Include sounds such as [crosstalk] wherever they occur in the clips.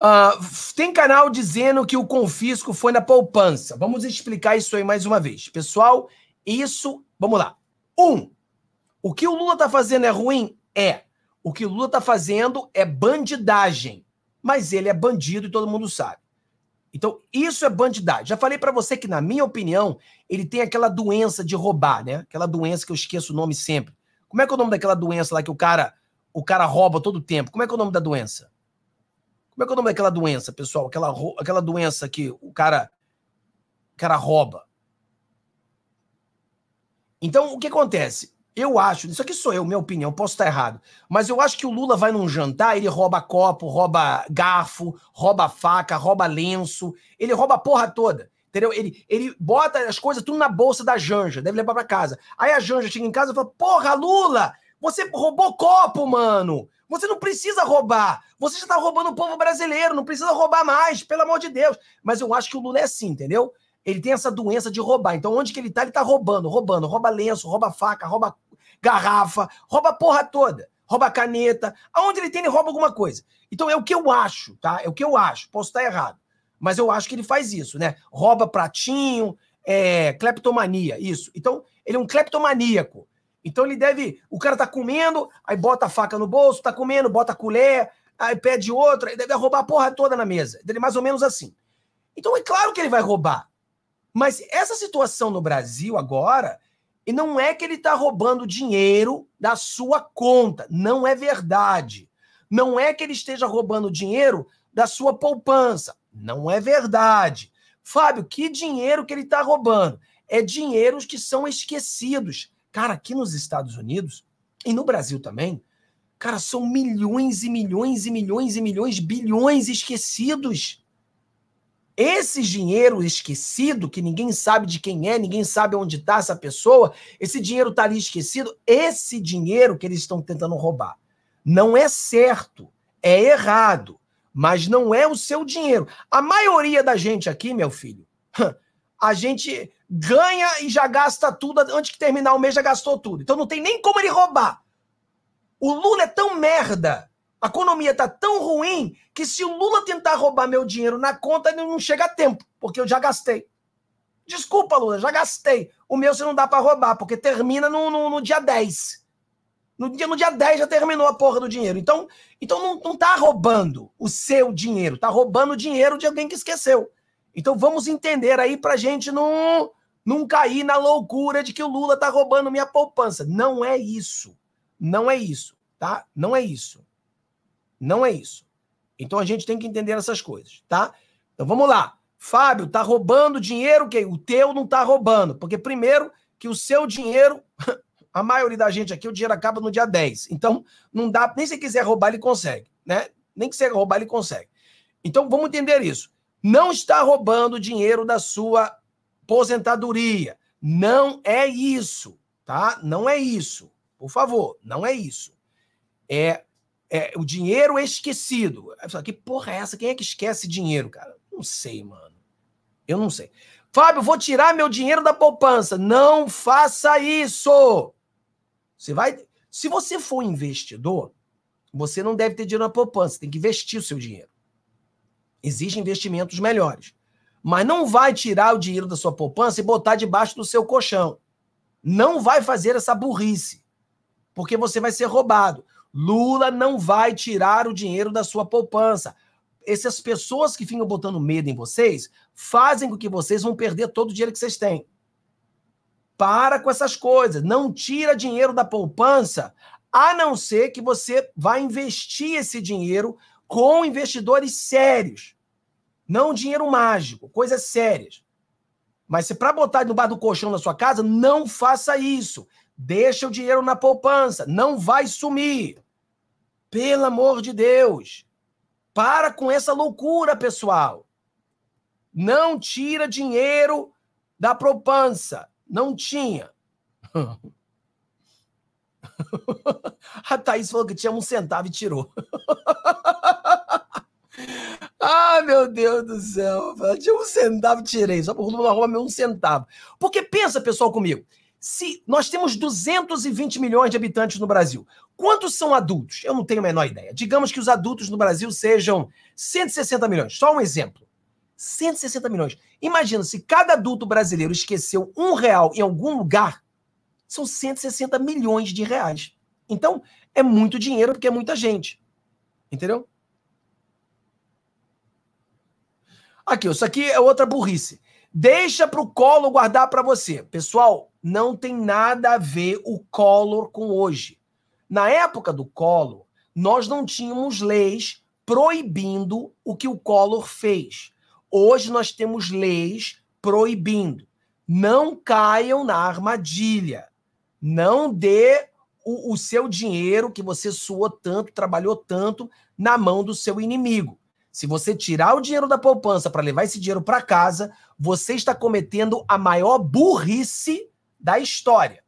Uh, tem canal dizendo que o confisco foi na poupança. Vamos explicar isso aí mais uma vez. Pessoal, isso. Vamos lá. Um, o que o Lula está fazendo é ruim? É. O que o Lula está fazendo é bandidagem. Mas ele é bandido e todo mundo sabe. Então, isso é bandidagem. Já falei para você que, na minha opinião, ele tem aquela doença de roubar, né? Aquela doença que eu esqueço o nome sempre. Como é que é o nome daquela doença lá que o cara, o cara rouba todo tempo? Como é que é o nome da doença? Como é que é o nome daquela doença, pessoal? Aquela, aquela doença que o cara, o cara rouba. Então, o que acontece? Eu acho, isso aqui sou eu, minha opinião, posso estar errado, mas eu acho que o Lula vai num jantar, ele rouba copo, rouba garfo, rouba faca, rouba lenço, ele rouba a porra toda. Entendeu? Ele, ele bota as coisas tudo na bolsa da Janja, deve levar para casa. Aí a Janja chega em casa e fala: Porra, Lula, você roubou copo, mano! Você não precisa roubar. Você já está roubando o povo brasileiro, não precisa roubar mais, pelo amor de Deus. Mas eu acho que o Lula é assim, entendeu? Ele tem essa doença de roubar. Então, onde que ele está, ele está roubando, roubando. Rouba lenço, rouba faca, rouba garrafa, rouba a porra toda. Rouba caneta. Aonde ele tem, ele rouba alguma coisa. Então, é o que eu acho, tá? É o que eu acho. Posso estar errado. Mas eu acho que ele faz isso, né? Rouba pratinho, é, cleptomania, isso. Então, ele é um cleptomaníaco. Então ele deve. O cara tá comendo, aí bota a faca no bolso, tá comendo, bota a colher, aí pede outra, ele deve roubar a porra toda na mesa. Ele é mais ou menos assim. Então é claro que ele vai roubar. Mas essa situação no Brasil agora, e não é que ele está roubando dinheiro da sua conta. Não é verdade. Não é que ele esteja roubando dinheiro da sua poupança. Não é verdade. Fábio, que dinheiro que ele está roubando? É dinheiros que são esquecidos Cara, aqui nos Estados Unidos e no Brasil também, cara, são milhões e milhões e milhões e milhões, bilhões esquecidos. Esse dinheiro esquecido, que ninguém sabe de quem é, ninguém sabe onde está essa pessoa, esse dinheiro está ali esquecido, esse dinheiro que eles estão tentando roubar. Não é certo, é errado, mas não é o seu dinheiro. A maioria da gente aqui, meu filho, [laughs] a gente ganha e já gasta tudo, antes que terminar o mês já gastou tudo. Então não tem nem como ele roubar. O Lula é tão merda, a economia tá tão ruim, que se o Lula tentar roubar meu dinheiro na conta, ele não chega a tempo, porque eu já gastei. Desculpa, Lula, já gastei. O meu você não dá para roubar, porque termina no, no, no, dia 10. No dia, no dia 10 já terminou a porra do dinheiro. Então, então não, não tá roubando o seu dinheiro, tá roubando o dinheiro de alguém que esqueceu. Então vamos entender aí pra gente não não cair na loucura de que o Lula tá roubando minha poupança. Não é isso. Não é isso, tá? Não é isso. Não é isso. Então a gente tem que entender essas coisas, tá? Então vamos lá. Fábio, tá roubando dinheiro o que O teu não tá roubando, porque primeiro que o seu dinheiro, [laughs] a maioria da gente aqui, o dinheiro acaba no dia 10. Então, não dá, nem se quiser roubar ele consegue, né? Nem que você roubar ele consegue. Então, vamos entender isso. Não está roubando dinheiro da sua aposentadoria. Não é isso, tá? Não é isso. Por favor, não é isso. É, é o dinheiro esquecido. que porra é essa? Quem é que esquece dinheiro, cara? Não sei, mano. Eu não sei. Fábio, vou tirar meu dinheiro da poupança. Não faça isso. Você vai. Se você for investidor, você não deve ter dinheiro na poupança. Tem que investir o seu dinheiro. exige investimentos melhores mas não vai tirar o dinheiro da sua poupança e botar debaixo do seu colchão. Não vai fazer essa burrice, porque você vai ser roubado. Lula não vai tirar o dinheiro da sua poupança. Essas pessoas que ficam botando medo em vocês fazem com que vocês vão perder todo o dinheiro que vocês têm. Para com essas coisas. Não tira dinheiro da poupança, a não ser que você vá investir esse dinheiro com investidores sérios. Não dinheiro mágico, coisas sérias. Mas se para botar no bar do colchão da sua casa, não faça isso. Deixa o dinheiro na poupança, não vai sumir. Pelo amor de Deus. Para com essa loucura, pessoal. Não tira dinheiro da poupança. Não tinha. [laughs] A Thaís falou que tinha um centavo e tirou. [laughs] Ah, meu Deus do céu. De um centavo, tirei. Só por uma roupa meu um centavo. Porque pensa, pessoal, comigo. Se nós temos 220 milhões de habitantes no Brasil, quantos são adultos? Eu não tenho a menor ideia. Digamos que os adultos no Brasil sejam 160 milhões. Só um exemplo. 160 milhões. Imagina se cada adulto brasileiro esqueceu um real em algum lugar, são 160 milhões de reais. Então, é muito dinheiro porque é muita gente. Entendeu? Aqui, isso aqui é outra burrice. Deixa para o Collor guardar para você. Pessoal, não tem nada a ver o Collor com hoje. Na época do Collor, nós não tínhamos leis proibindo o que o Collor fez. Hoje nós temos leis proibindo. Não caiam na armadilha. Não dê o, o seu dinheiro que você suou tanto, trabalhou tanto, na mão do seu inimigo. Se você tirar o dinheiro da poupança para levar esse dinheiro para casa, você está cometendo a maior burrice da história.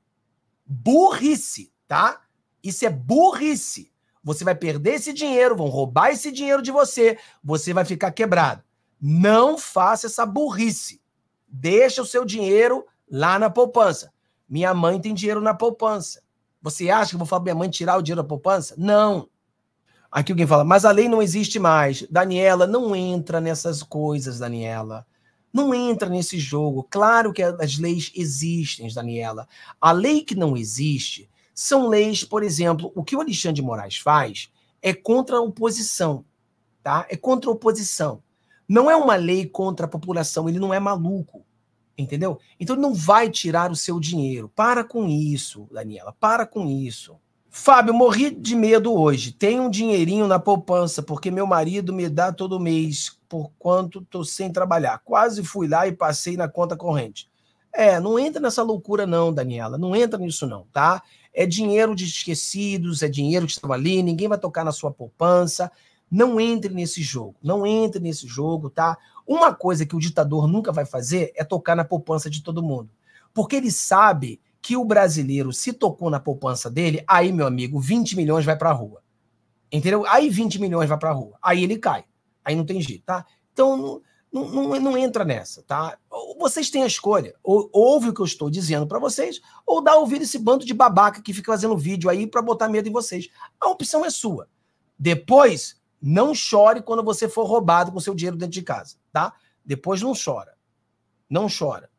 Burrice, tá? Isso é burrice. Você vai perder esse dinheiro, vão roubar esse dinheiro de você, você vai ficar quebrado. Não faça essa burrice. Deixa o seu dinheiro lá na poupança. Minha mãe tem dinheiro na poupança. Você acha que eu vou falar minha mãe tirar o dinheiro da poupança? Não. Aqui alguém fala, mas a lei não existe mais. Daniela, não entra nessas coisas, Daniela. Não entra nesse jogo. Claro que as leis existem, Daniela. A lei que não existe são leis, por exemplo, o que o Alexandre de Moraes faz é contra a oposição, tá? É contra a oposição. Não é uma lei contra a população, ele não é maluco, entendeu? Então ele não vai tirar o seu dinheiro. Para com isso, Daniela, para com isso. Fábio, morri de medo hoje. Tenho um dinheirinho na poupança, porque meu marido me dá todo mês, por quanto estou sem trabalhar. Quase fui lá e passei na conta corrente. É, não entra nessa loucura, não, Daniela. Não entra nisso, não, tá? É dinheiro de esquecidos, é dinheiro que estava ali, ninguém vai tocar na sua poupança. Não entre nesse jogo, não entre nesse jogo, tá? Uma coisa que o ditador nunca vai fazer é tocar na poupança de todo mundo. Porque ele sabe que o brasileiro se tocou na poupança dele, aí, meu amigo, 20 milhões vai para a rua. Entendeu? Aí 20 milhões vai para a rua. Aí ele cai. Aí não tem jeito, tá? Então, não, não, não entra nessa, tá? Vocês têm a escolha. Ou, ouve o que eu estou dizendo para vocês, ou dá ouvir esse bando de babaca que fica fazendo vídeo aí para botar medo em vocês. A opção é sua. Depois, não chore quando você for roubado com seu dinheiro dentro de casa, tá? Depois não chora. Não chora.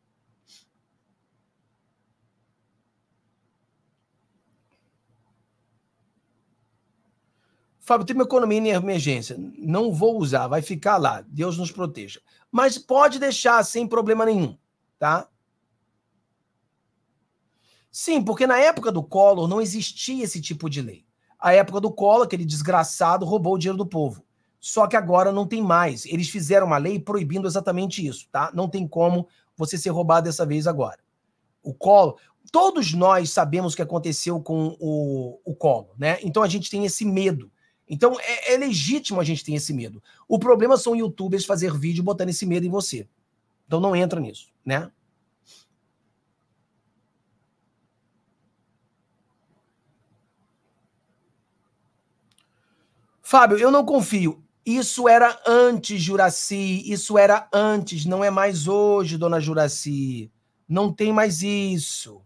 Fábio, tem uma economia em emergência. Não vou usar, vai ficar lá. Deus nos proteja. Mas pode deixar sem problema nenhum, tá? Sim, porque na época do Collor não existia esse tipo de lei. A época do Collor, aquele desgraçado roubou o dinheiro do povo. Só que agora não tem mais. Eles fizeram uma lei proibindo exatamente isso, tá? Não tem como você ser roubado dessa vez agora. O Collor. Todos nós sabemos o que aconteceu com o, o Collor, né? Então a gente tem esse medo. Então é, é, legítimo a gente ter esse medo. O problema são youtubers fazer vídeo botando esse medo em você. Então não entra nisso, né? Fábio, eu não confio. Isso era antes, Juraci. Isso era antes, não é mais hoje, dona Juraci. Não tem mais isso.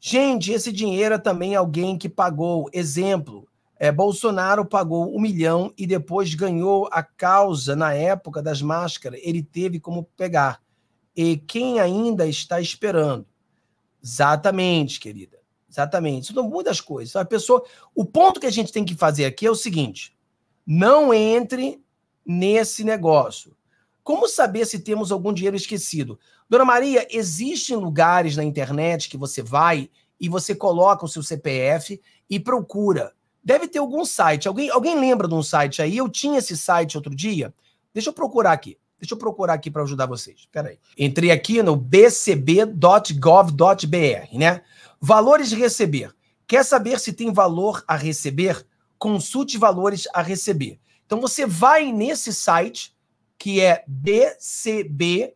Gente, esse dinheiro é também alguém que pagou. Exemplo, é, Bolsonaro pagou um milhão e depois ganhou a causa na época das máscaras. Ele teve como pegar. E quem ainda está esperando? Exatamente, querida. Exatamente. São muitas coisas. A pessoa, o ponto que a gente tem que fazer aqui é o seguinte: não entre nesse negócio. Como saber se temos algum dinheiro esquecido? Dona Maria, existem lugares na internet que você vai e você coloca o seu CPF e procura. Deve ter algum site. Alguém, alguém lembra de um site aí? Eu tinha esse site outro dia. Deixa eu procurar aqui. Deixa eu procurar aqui para ajudar vocês. Peraí. Entrei aqui no bcb.gov.br, né? Valores receber. Quer saber se tem valor a receber? Consulte valores a receber. Então você vai nesse site que é bcb.gov.br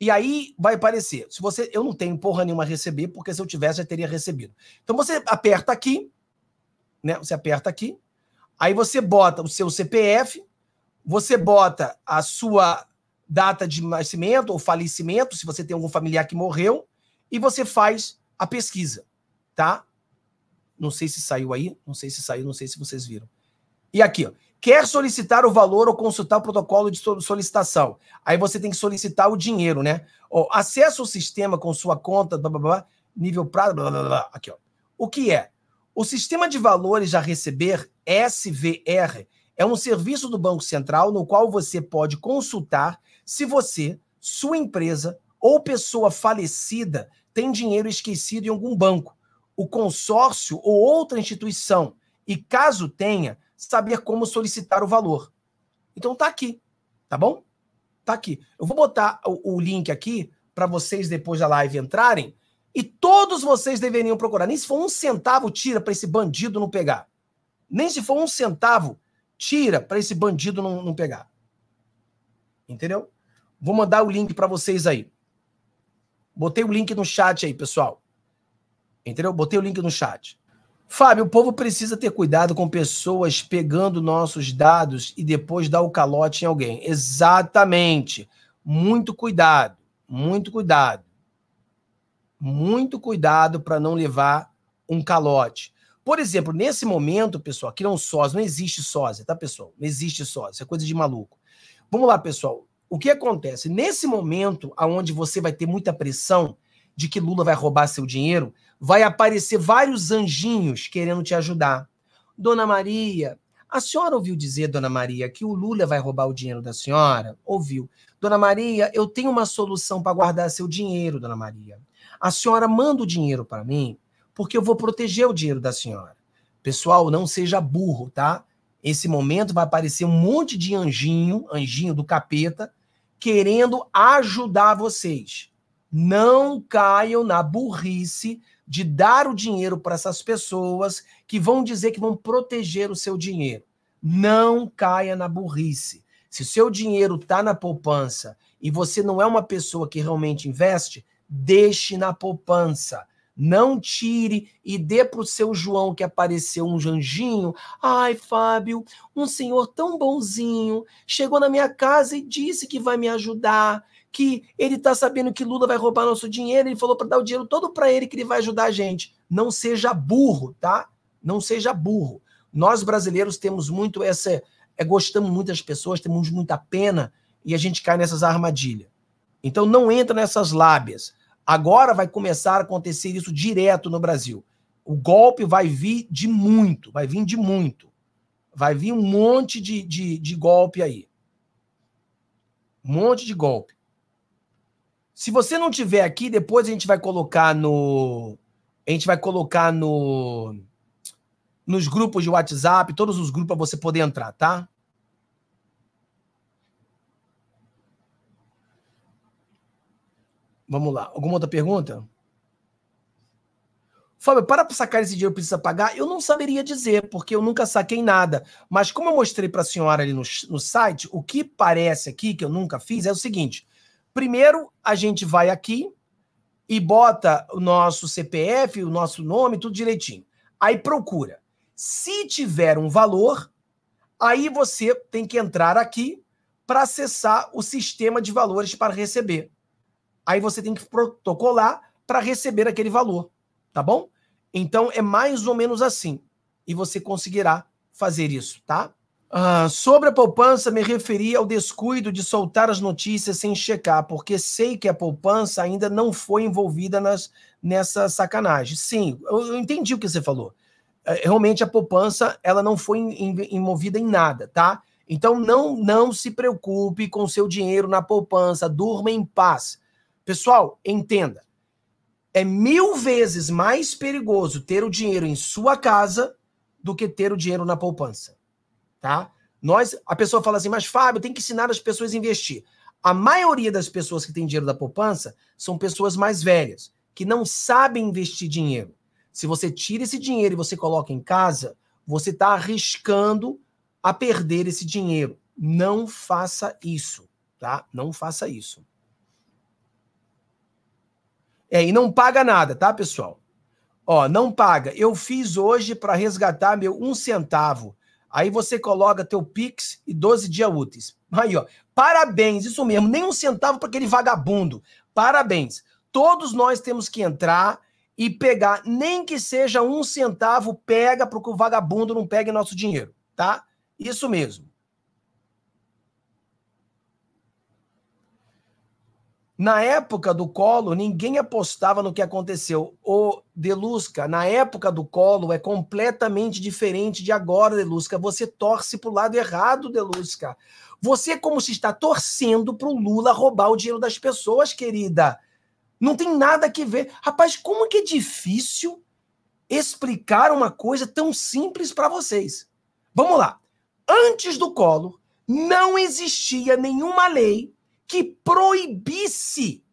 e aí vai aparecer. Se você, eu não tenho porra nenhuma a receber, porque se eu tivesse, já teria recebido. Então você aperta aqui, né? Você aperta aqui. Aí você bota o seu CPF, você bota a sua data de nascimento ou falecimento, se você tem algum familiar que morreu, e você faz a pesquisa, tá? Não sei se saiu aí, não sei se saiu, não sei se vocês viram. E aqui, ó quer solicitar o valor ou consultar o protocolo de solicitação. Aí você tem que solicitar o dinheiro, né? Ó, acessa o sistema com sua conta, blá, blá, blá, nível prazo, blá, blá, blá, aqui, ó. O que é? O sistema de valores a receber, SVR, é um serviço do Banco Central no qual você pode consultar se você, sua empresa ou pessoa falecida tem dinheiro esquecido em algum banco, o consórcio ou outra instituição. E caso tenha, saber como solicitar o valor. Então tá aqui, tá bom? Tá aqui. Eu vou botar o, o link aqui para vocês depois da live entrarem e todos vocês deveriam procurar. Nem se for um centavo, tira para esse bandido não pegar. Nem se for um centavo, tira para esse bandido não, não pegar. Entendeu? Vou mandar o link para vocês aí. Botei o link no chat aí, pessoal. Entendeu? Botei o link no chat. Fábio, o povo precisa ter cuidado com pessoas pegando nossos dados e depois dar o calote em alguém. Exatamente. Muito cuidado, muito cuidado. Muito cuidado para não levar um calote. Por exemplo, nesse momento, pessoal, aqui não sósia, não existe sósia, tá, pessoal? Não existe sósia, é coisa de maluco. Vamos lá, pessoal. O que acontece? Nesse momento aonde você vai ter muita pressão de que Lula vai roubar seu dinheiro, vai aparecer vários anjinhos querendo te ajudar. Dona Maria, a senhora ouviu dizer, Dona Maria, que o Lula vai roubar o dinheiro da senhora? Ouviu. Dona Maria, eu tenho uma solução para guardar seu dinheiro, Dona Maria. A senhora manda o dinheiro para mim, porque eu vou proteger o dinheiro da senhora. Pessoal, não seja burro, tá? Esse momento vai aparecer um monte de anjinho, anjinho do capeta, querendo ajudar vocês. Não caiam na burrice de dar o dinheiro para essas pessoas que vão dizer que vão proteger o seu dinheiro. Não caia na burrice. Se o seu dinheiro está na poupança e você não é uma pessoa que realmente investe, deixe na poupança. Não tire e dê para o seu João que apareceu um janjinho. Ai, Fábio, um senhor tão bonzinho chegou na minha casa e disse que vai me ajudar que ele está sabendo que Lula vai roubar nosso dinheiro, ele falou para dar o dinheiro todo para ele que ele vai ajudar a gente. Não seja burro, tá? Não seja burro. Nós brasileiros temos muito essa, é, gostamos muito das pessoas, temos muita pena e a gente cai nessas armadilhas. Então não entra nessas lábias. Agora vai começar a acontecer isso direto no Brasil. O golpe vai vir de muito, vai vir de muito. Vai vir um monte de, de, de golpe aí. Um monte de golpe. Se você não tiver aqui, depois a gente vai colocar no. A gente vai colocar no. Nos grupos de WhatsApp, todos os grupos para você poder entrar, tá? Vamos lá. Alguma outra pergunta? Fábio, para sacar esse dinheiro precisa pagar? Eu não saberia dizer, porque eu nunca saquei nada. Mas como eu mostrei para a senhora ali no, no site, o que parece aqui, que eu nunca fiz, é o seguinte. Primeiro, a gente vai aqui e bota o nosso CPF, o nosso nome, tudo direitinho. Aí procura. Se tiver um valor, aí você tem que entrar aqui para acessar o sistema de valores para receber. Aí você tem que protocolar para receber aquele valor, tá bom? Então é mais ou menos assim. E você conseguirá fazer isso, tá? Ah, sobre a poupança, me referi ao descuido de soltar as notícias sem checar, porque sei que a poupança ainda não foi envolvida nas, nessa sacanagem. Sim, eu, eu entendi o que você falou. É, realmente a poupança ela não foi envolvida em nada, tá? Então não não se preocupe com seu dinheiro na poupança, durma em paz. Pessoal, entenda. É mil vezes mais perigoso ter o dinheiro em sua casa do que ter o dinheiro na poupança. Tá? Nós, a pessoa fala assim, mas Fábio, tem que ensinar as pessoas a investir. A maioria das pessoas que tem dinheiro da poupança são pessoas mais velhas, que não sabem investir dinheiro. Se você tira esse dinheiro e você coloca em casa, você está arriscando a perder esse dinheiro. Não faça isso, tá? Não faça isso. É, e não paga nada, tá, pessoal? Ó, não paga. Eu fiz hoje para resgatar meu um centavo. Aí você coloca teu Pix e 12 dias úteis. Aí, ó. Parabéns, isso mesmo. Nem um centavo para aquele vagabundo. Parabéns. Todos nós temos que entrar e pegar, nem que seja um centavo, pega para que o vagabundo não pegue nosso dinheiro, tá? Isso mesmo. Na época do colo, ninguém apostava no que aconteceu. O Delusca, na época do colo é completamente diferente de agora, Delusca. Você torce para o lado errado, Delusca. Você é como se está torcendo para o Lula roubar o dinheiro das pessoas, querida. Não tem nada a ver. Rapaz, como é que é difícil explicar uma coisa tão simples para vocês? Vamos lá. Antes do colo, não existia nenhuma lei que proibisse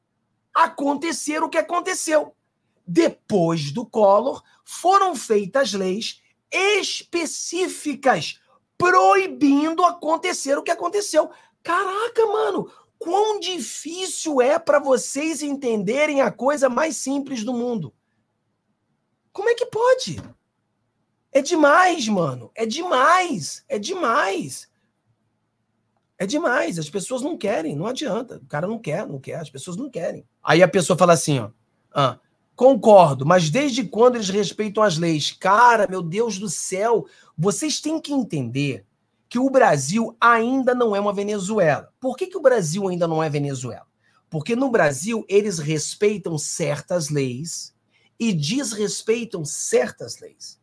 acontecer o que aconteceu depois do Collor, foram feitas leis específicas proibindo acontecer o que aconteceu. Caraca, mano, quão difícil é para vocês entenderem a coisa mais simples do mundo. Como é que pode? É demais, mano. É demais. É demais. É demais. As pessoas não querem. Não adianta. O cara não quer, não quer. As pessoas não querem. Aí a pessoa fala assim, ó. Ah, Concordo, mas desde quando eles respeitam as leis? Cara, meu Deus do céu, vocês têm que entender que o Brasil ainda não é uma Venezuela. Por que, que o Brasil ainda não é Venezuela? Porque no Brasil eles respeitam certas leis e desrespeitam certas leis.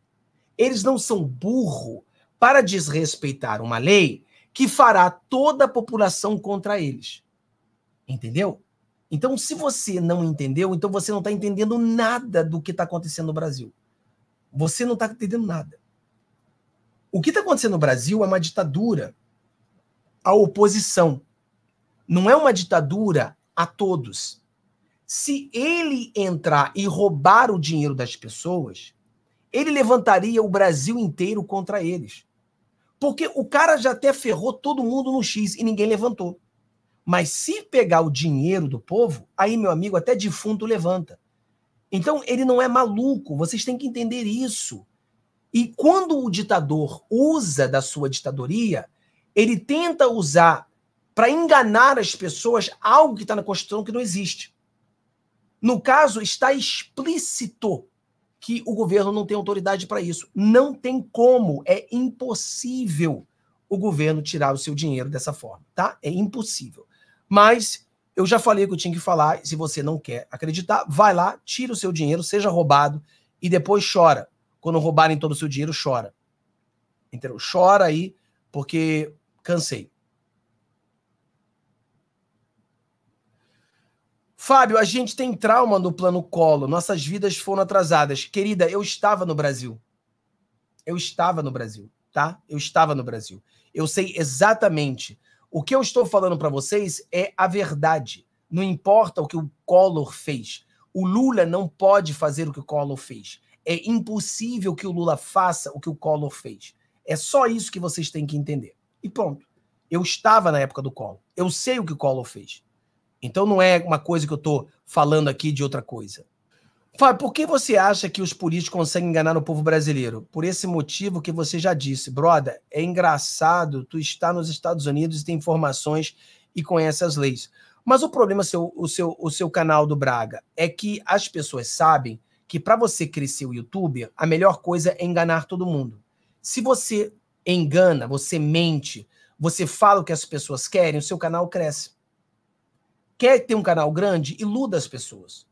Eles não são burro para desrespeitar uma lei que fará toda a população contra eles. Entendeu? Então, se você não entendeu, então você não está entendendo nada do que está acontecendo no Brasil. Você não está entendendo nada. O que está acontecendo no Brasil é uma ditadura à oposição. Não é uma ditadura a todos. Se ele entrar e roubar o dinheiro das pessoas, ele levantaria o Brasil inteiro contra eles. Porque o cara já até ferrou todo mundo no X e ninguém levantou. Mas se pegar o dinheiro do povo, aí, meu amigo, até defunto levanta. Então, ele não é maluco, vocês têm que entender isso. E quando o ditador usa da sua ditadoria, ele tenta usar para enganar as pessoas algo que está na Constituição que não existe. No caso, está explícito que o governo não tem autoridade para isso. Não tem como, é impossível o governo tirar o seu dinheiro dessa forma, tá? É impossível. Mas eu já falei o que eu tinha que falar. Se você não quer acreditar, vai lá, tira o seu dinheiro, seja roubado e depois chora. Quando roubarem todo o seu dinheiro, chora. Entendeu? Chora aí, porque cansei. Fábio, a gente tem trauma no plano colo. Nossas vidas foram atrasadas. Querida, eu estava no Brasil. Eu estava no Brasil, tá? Eu estava no Brasil. Eu sei exatamente o que eu estou falando para vocês é a verdade. Não importa o que o Collor fez. O Lula não pode fazer o que o Collor fez. É impossível que o Lula faça o que o Collor fez. É só isso que vocês têm que entender. E pronto. Eu estava na época do Collor. Eu sei o que o Collor fez. Então não é uma coisa que eu estou falando aqui de outra coisa. Fábio, por que você acha que os políticos conseguem enganar o povo brasileiro? Por esse motivo que você já disse. Broda, é engraçado tu estar nos Estados Unidos e ter informações e conhece as leis. Mas o problema seu, o seu, o seu canal do Braga é que as pessoas sabem que para você crescer o YouTube, a melhor coisa é enganar todo mundo. Se você engana, você mente, você fala o que as pessoas querem, o seu canal cresce. Quer ter um canal grande? Iluda as pessoas.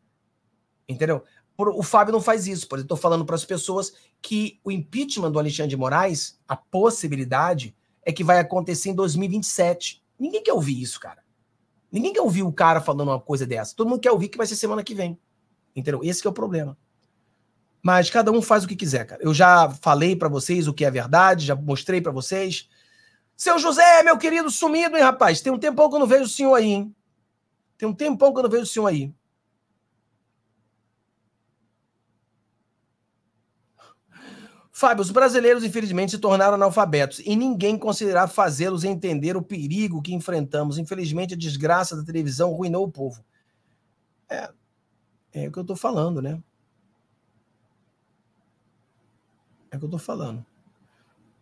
Entendeu? o Fábio não faz isso, por exemplo, estou falando para as pessoas que o impeachment do Alexandre de Moraes, a possibilidade, é que vai acontecer em 2027. Ninguém quer ouvir isso, cara. Ninguém quer ouvir o cara falando uma coisa dessa. Todo mundo quer ouvir que vai ser semana que vem. Entendeu? Esse é o problema. Mas cada um faz o que quiser, cara. Eu já falei para vocês o que é verdade, já mostrei para vocês. Seu José, meu querido sumido, hein, rapaz? Tem um tempão que eu não vejo o senhor aí, hein? Tem um tempão que eu não vejo o senhor aí. Fábio, os brasileiros, infelizmente, se tornaram analfabetos e ninguém conseguirá fazê-los entender o perigo que enfrentamos. Infelizmente, a desgraça da televisão ruinou o povo. É, é o que eu estou falando, né? É o que eu estou falando.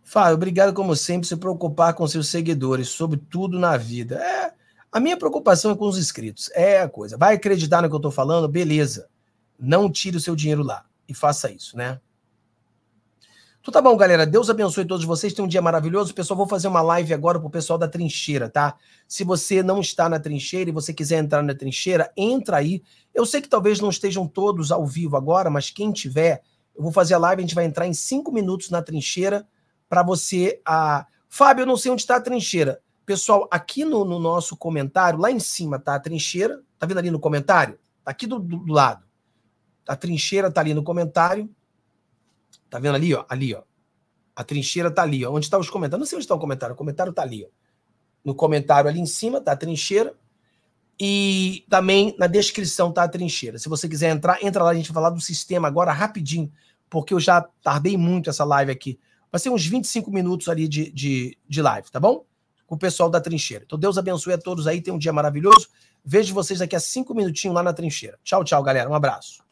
Fábio, obrigado, como sempre, se preocupar com seus seguidores, sobretudo na vida. É, a minha preocupação é com os inscritos. É a coisa. Vai acreditar no que eu estou falando? Beleza. Não tire o seu dinheiro lá. E faça isso, né? Então tá bom, galera. Deus abençoe todos vocês. Tenham um dia maravilhoso. Pessoal, vou fazer uma live agora pro pessoal da trincheira, tá? Se você não está na trincheira e você quiser entrar na trincheira, entra aí. Eu sei que talvez não estejam todos ao vivo agora, mas quem tiver, eu vou fazer a live. A gente vai entrar em cinco minutos na trincheira para você. A... Fábio, eu não sei onde está a trincheira. Pessoal, aqui no, no, nosso comentário, lá em cima tá a trincheira. Tá vendo ali no comentário? Tá aqui do, do lado. A trincheira tá ali no comentário. Tá vendo ali, ó? Ali, ó. A trincheira tá ali, ó. Onde estão tá os comentários? Não sei onde está o comentário. O comentário tá ali, ó. No comentário ali em cima tá a trincheira. E também na descrição tá a trincheira. Se você quiser entrar, entra lá. A gente vai falar do sistema agora rapidinho, porque eu já tardei muito essa live aqui. Vai ser uns 25 minutos ali de, de, de live, tá bom? Com o pessoal da trincheira. Então Deus abençoe a todos aí. Tenha um dia maravilhoso. Vejo vocês daqui a cinco minutinhos lá na trincheira. Tchau, tchau, galera. Um abraço.